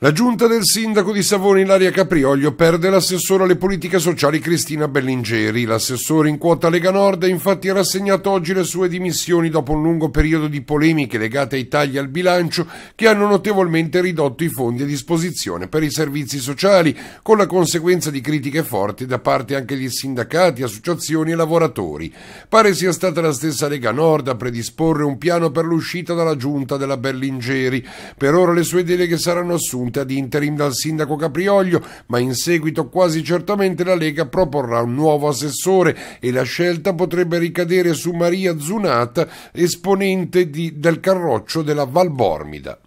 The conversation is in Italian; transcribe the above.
La giunta del sindaco di Savona Ilaria Caprioglio perde l'assessore alle politiche sociali Cristina Bellingeri. L'assessore in quota Lega Nord ha infatti rassegnato oggi le sue dimissioni dopo un lungo periodo di polemiche legate ai tagli al bilancio che hanno notevolmente ridotto i fondi a disposizione per i servizi sociali, con la conseguenza di critiche forti da parte anche di sindacati, associazioni e lavoratori. Pare sia stata la stessa Lega Nord a predisporre un piano per l'uscita dalla giunta della Bellingeri. Per ora le sue deleghe saranno assunte tenuta di interim dal sindaco Caprioglio, ma in seguito quasi certamente la Lega proporrà un nuovo assessore e la scelta potrebbe ricadere su Maria Zunata, esponente di, del Carroccio della Valbormida.